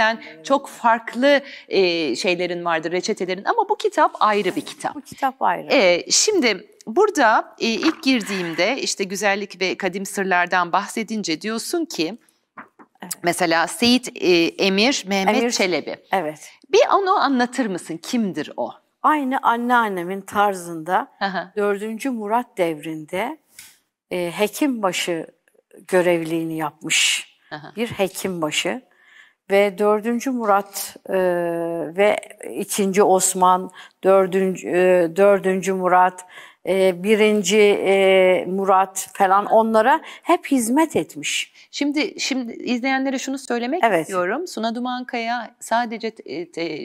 üreten çok farklı e, şeylerin vardır, reçetelerin ama bu kitap ayrı bir kitap. Bu kitap ayrı. E, şimdi burada e, ilk girdiğimde işte güzellik ve kadim sırlardan bahsedince diyorsun ki Mesela Seyit e, Emir Mehmet Emir, Çelebi. Evet. Bir onu anlatır mısın? Kimdir o? Aynı anneannemin tarzında Aha. 4. Murat devrinde e, hekimbaşı görevliğini yapmış Aha. bir hekimbaşı ve 4. Murat e, ve 2. Osman, 4. E, 4. Murat e, birinci e, Murat falan onlara hep hizmet etmiş. Şimdi şimdi izleyenlere şunu söylemek evet. istiyorum. Suna Dumankaya sadece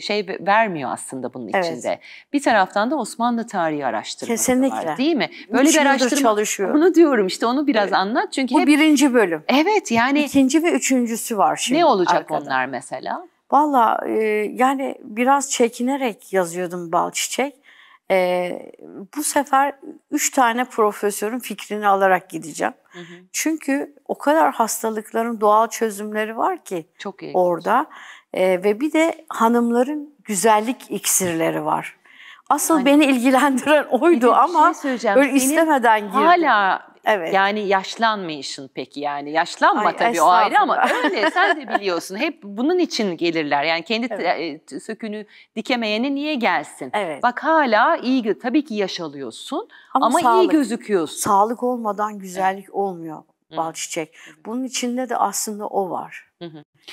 şey vermiyor aslında bunun evet. içinde. Bir taraftan da Osmanlı tarihi araştırması Kesinlikle. var değil mi? Böyle Üç bir araştırma çalışıyor. Onu diyorum işte onu biraz evet. anlat çünkü Bu hep, birinci bölüm. Evet yani ikinci ve üçüncüsü var şimdi. Ne olacak arkada. onlar mesela? Valla e, yani biraz çekinerek yazıyordum bal çiçek. E, bu sefer üç tane profesörün fikrini alarak gideceğim. Hı hı. Çünkü o kadar hastalıkların doğal çözümleri var ki Çok ilginç. orada. E, ve bir de hanımların güzellik iksirleri var. Asıl yani, beni ilgilendiren oydu ama şey böyle istemeden girdim. Hala Evet. Yani yaşlanmayışın peki yani yaşlanma Ay, tabii o ayrı ama öyle sen de biliyorsun hep bunun için gelirler. Yani kendi evet. E, sökünü dikemeyene niye gelsin? Evet. Bak hala iyi tabii ki yaş alıyorsun ama, ama sağlık, iyi gözüküyorsun. Sağlık olmadan güzellik evet. olmuyor bal çiçek. Bunun içinde de aslında o var.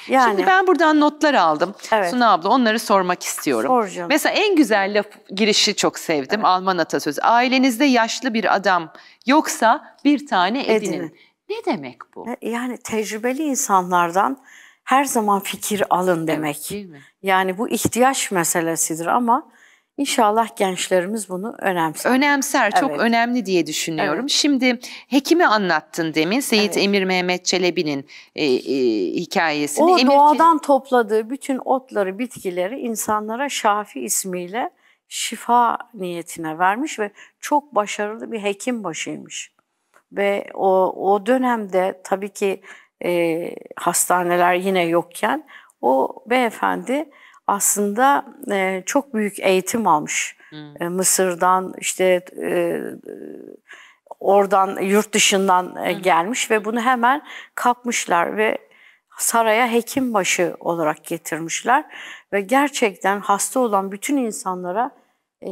Yani, Şimdi ben buradan notlar aldım. Evet. Suna abla onları sormak istiyorum. Soracağım. Mesela en güzel laf girişi çok sevdim. Evet. Alman atasözü. Ailenizde yaşlı bir adam yoksa bir tane edinin. edinin. Ne demek bu? E, yani tecrübeli insanlardan her zaman fikir alın demek. Evet, yani bu ihtiyaç meselesidir ama İnşallah gençlerimiz bunu önemser. Önemser, çok evet. önemli diye düşünüyorum. Evet. Şimdi hekimi anlattın demin, Seyit evet. Emir Mehmet Çelebi'nin e, e, hikayesini. O Emir doğadan Çelebi... topladığı bütün otları, bitkileri insanlara Şafi ismiyle şifa niyetine vermiş ve çok başarılı bir hekim başıymış. Ve o, o dönemde tabii ki e, hastaneler yine yokken o beyefendi aslında e, çok büyük eğitim almış. Hmm. E, Mısır'dan işte e, oradan yurt dışından e, hmm. gelmiş ve bunu hemen kapmışlar ve saraya hekimbaşı olarak getirmişler ve gerçekten hasta olan bütün insanlara e,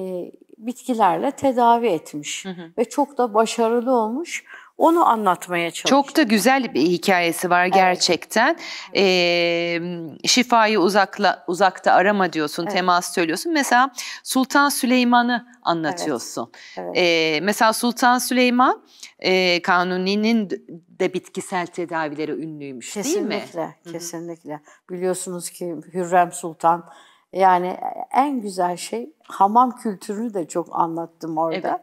bitkilerle tedavi etmiş hı hı. ve çok da başarılı olmuş. Onu anlatmaya çalıştım. Çok da güzel bir hikayesi var gerçekten. Evet. Ee, şifayı uzakla uzakta arama diyorsun, evet. temas söylüyorsun. Mesela Sultan Süleyman'ı anlatıyorsun. Evet. Evet. Ee, mesela Sultan Süleyman e, Kanuni'nin de bitkisel tedavileri ünlüymüş kesinlikle, değil mi? Kesinlikle, kesinlikle. Biliyorsunuz ki Hürrem Sultan yani e, en güzel şey hamam kültürünü de çok anlattım orada. Evet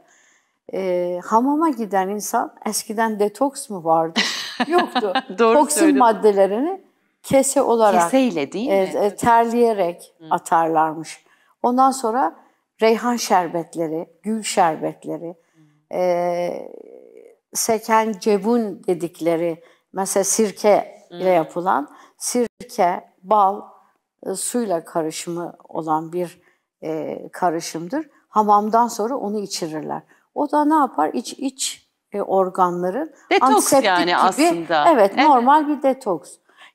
e, hamama giden insan eskiden detoks mu vardı? Yoktu. Doğru Toksin söyledim. maddelerini kese olarak keseyle değil e, mi? E, terleyerek Hı. atarlarmış. Ondan sonra reyhan şerbetleri, gül şerbetleri, e, seken cebun dedikleri mesela sirke ile yapılan sirke, bal, e, suyla karışımı olan bir e, karışımdır. Hamamdan sonra onu içirirler. O da ne yapar? İç iç e, organları detoks yani gibi. aslında. Evet, evet normal bir detoks.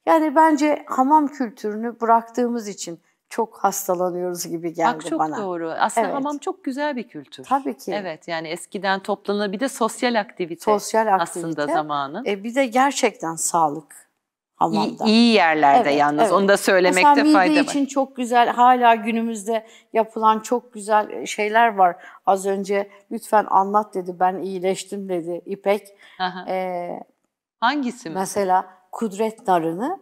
Yani bence hamam kültürünü bıraktığımız için çok hastalanıyoruz gibi geldi Bak, çok bana. Çok doğru. Aslında evet. hamam çok güzel bir kültür. Tabii ki. Evet yani eskiden toplanır bir de sosyal aktivite. Sosyal aktivite. Aslında zamanı. E, bir de gerçekten sağlık anlamda. İyi, iyi yerlerde evet, yalnız evet. onu da söylemekte fayda var. için çok güzel hala günümüzde yapılan çok güzel e, şeyler var. Az önce lütfen anlat dedi ben iyileştim dedi İpek. Ee, Hangisi mi? Mesela kudret narını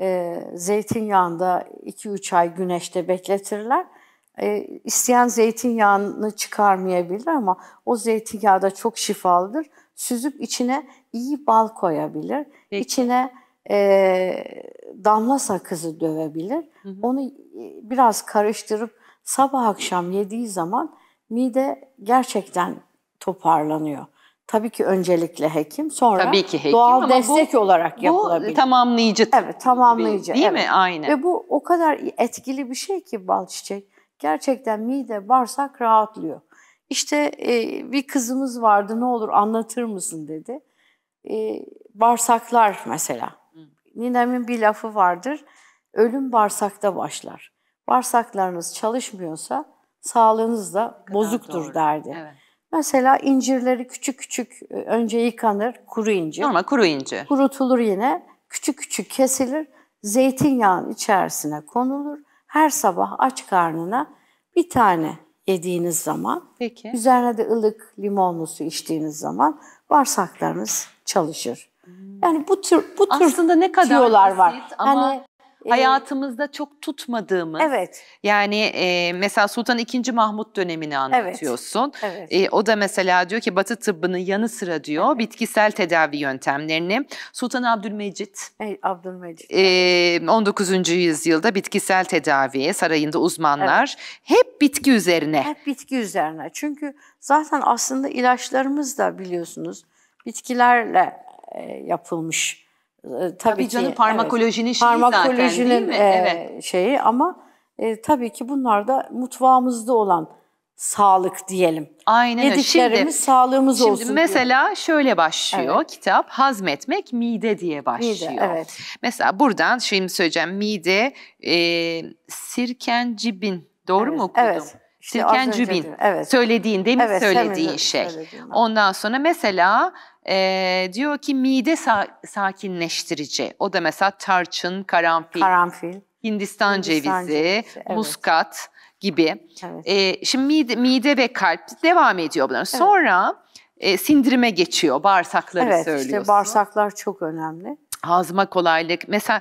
e, zeytinyağında 2-3 ay güneşte bekletirler. E, isteyen zeytinyağını çıkarmayabilir ama o zeytinyağı da çok şifalıdır. Süzüp içine iyi bal koyabilir. Peki. İçine e, damla sakızı dövebilir. Hı hı. Onu biraz karıştırıp sabah akşam yediği zaman mide gerçekten toparlanıyor. Tabii ki öncelikle hekim, sonra Tabii ki hekim, doğal destek bu, olarak yapılabilir. Bu tamamlayıcı. Evet, tamamlayıcı. Değil evet. mi? Aynen. Ve bu o kadar etkili bir şey ki bal çiçek. Gerçekten mide, bağırsak rahatlıyor. İşte e, bir kızımız vardı, ne olur anlatır mısın dedi. E, bağırsaklar mesela ninemin bir lafı vardır. Ölüm bağırsakta başlar. Bağırsaklarınız çalışmıyorsa sağlığınız da bozuktur doğru. derdi. Evet. Mesela incirleri küçük küçük e, önce yıkanır kuru incir. Normal kuru incir. Kurutulur yine küçük küçük kesilir. Zeytinyağın içerisine konulur. Her sabah aç karnına bir tane yediğiniz zaman, Peki. üzerine de ılık limonlu su içtiğiniz zaman bağırsaklarınız çalışır. Hmm. Yani bu tür bu tür aslında ne kadar tiyolar var. ama yani, e, hayatımızda çok tutmadığımız. Evet. Yani e, mesela Sultan II. Mahmut dönemini anlatıyorsun. Evet. evet. E, o da mesela diyor ki Batı tıbbının yanı sıra diyor evet. bitkisel tedavi yöntemlerini Sultan Abdülmecit. Evet, Abdülmecit. E, 19. yüzyılda bitkisel tedaviye sarayında uzmanlar evet. hep bitki üzerine. Hep bitki üzerine. Çünkü zaten aslında ilaçlarımız da biliyorsunuz bitkilerle e, yapılmış. E, tabii, tabii ki, canım farmakolojinin evet, şeyi parmakolojinin zaten değil mi? E, evet. şeyi ama e, tabii ki bunlar da mutfağımızda olan sağlık diyelim. Aynen öyle. Şimdi, sağlığımız şimdi olsun. Şimdi mesela diye. şöyle başlıyor evet. kitap hazmetmek mide diye başlıyor. Mide, evet. Mesela buradan şimdi söyleyeceğim mide e, sirkencibin doğru evet, mu okudum? Evet. İşte Sirkencibin evet. söylediğin demin evet, söylediğin şey. Ondan sonra mesela e, diyor ki mide sa- sakinleştirici. O da mesela tarçın, karanfil, karanfil. Hindistan, Hindistan cevizi, cevizi evet. muskat gibi. Evet. E, şimdi mide, mide ve kalp devam ediyor bunlar. Sonra evet. e, sindirime geçiyor bağırsakları evet, söylüyorsun. Evet işte bağırsaklar çok önemli. Hazma kolaylık. Mesela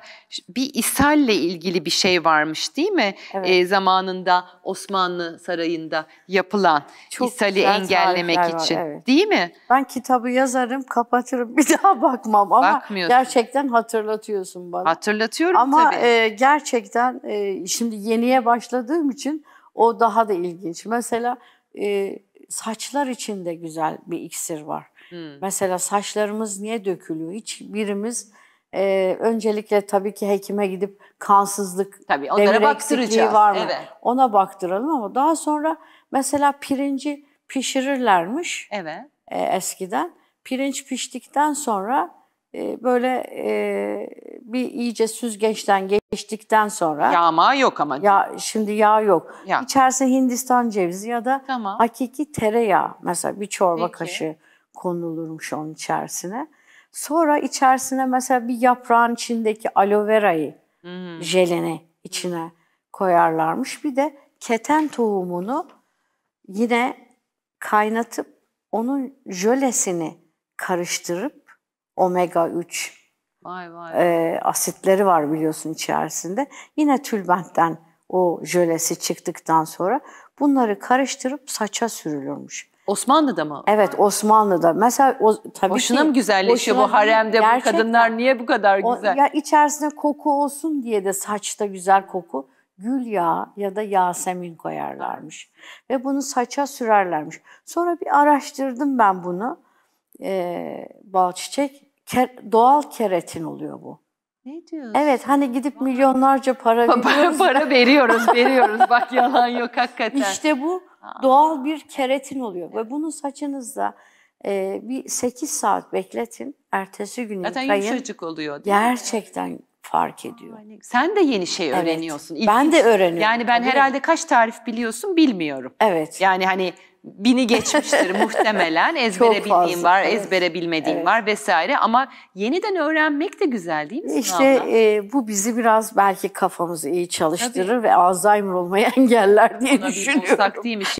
bir ishalle ilgili bir şey varmış değil mi? Evet. E, zamanında Osmanlı Sarayı'nda yapılan Çok ishali engellemek için. Var, evet. Değil mi? Ben kitabı yazarım, kapatırım, bir daha bakmam ama gerçekten hatırlatıyorsun bana. Hatırlatıyorum ama tabii. Ama e, gerçekten e, şimdi yeniye başladığım için o daha da ilginç. Mesela e, saçlar için de güzel bir iksir var. Hmm. Mesela saçlarımız niye dökülüyor? Hiç birimiz ee, öncelikle tabii ki hekime gidip kansızlık, tabii onlara baktıracağız. var mı? Evet. Ona baktıralım ama daha sonra mesela pirinci pişirirlermiş. Evet. E, eskiden pirinç piştikten sonra e, böyle e, bir iyice süzgeçten geçtikten sonra yağma yok ama. Ya şimdi yağ yok. Ya. İçerisine Hindistan cevizi ya da tamam. hakiki tereyağı mesela bir çorba Peki. kaşığı konulurmuş onun içerisine. Sonra içerisine mesela bir yaprağın içindeki aloe verayı hmm. jelini içine koyarlarmış. Bir de keten tohumunu yine kaynatıp onun jölesini karıştırıp omega 3 vay vay. E, asitleri var biliyorsun içerisinde. Yine tülbentten o jölesi çıktıktan sonra bunları karıştırıp saça sürülürmüş. Osmanlı'da mı? Evet Osmanlı'da. Mesela o, tabii boşuna ki, mı güzelleşiyor bu haremde gerçekten, bu kadınlar niye bu kadar güzel? O, ya içerisine koku olsun diye de saçta güzel koku gül yağı ya da yasemin koyarlarmış ve bunu saça sürerlermiş. Sonra bir araştırdım ben bunu. Ee, bal çiçek ke, doğal keratin oluyor bu. Ne diyorsun? Evet hani gidip milyonlarca para veriyoruz. para veriyoruz, veriyoruz. Bak yalan yok hakikaten. İşte bu doğal bir keratin oluyor. Evet. Ve bunu saçınızda e, bir 8 saat bekletin. Ertesi gün Zaten yıkayın. yumuşacık oluyor. Gerçekten mi? fark ediyor. Sen de yeni şey öğreniyorsun. Evet, ben de öğreniyorum. Yani ben herhalde kaç tarif biliyorsun bilmiyorum. Evet. Yani hani bini geçmiştir muhtemelen. Ezbere Çok fazla, bildiğim var, evet. ezbere bilmediğim evet. var vesaire. Ama yeniden öğrenmek de güzel değil mi? İşte e, bu bizi biraz belki kafamızı iyi çalıştırır Tabii. ve Alzheimer olmaya engeller diye Ona düşünüyorum. Bir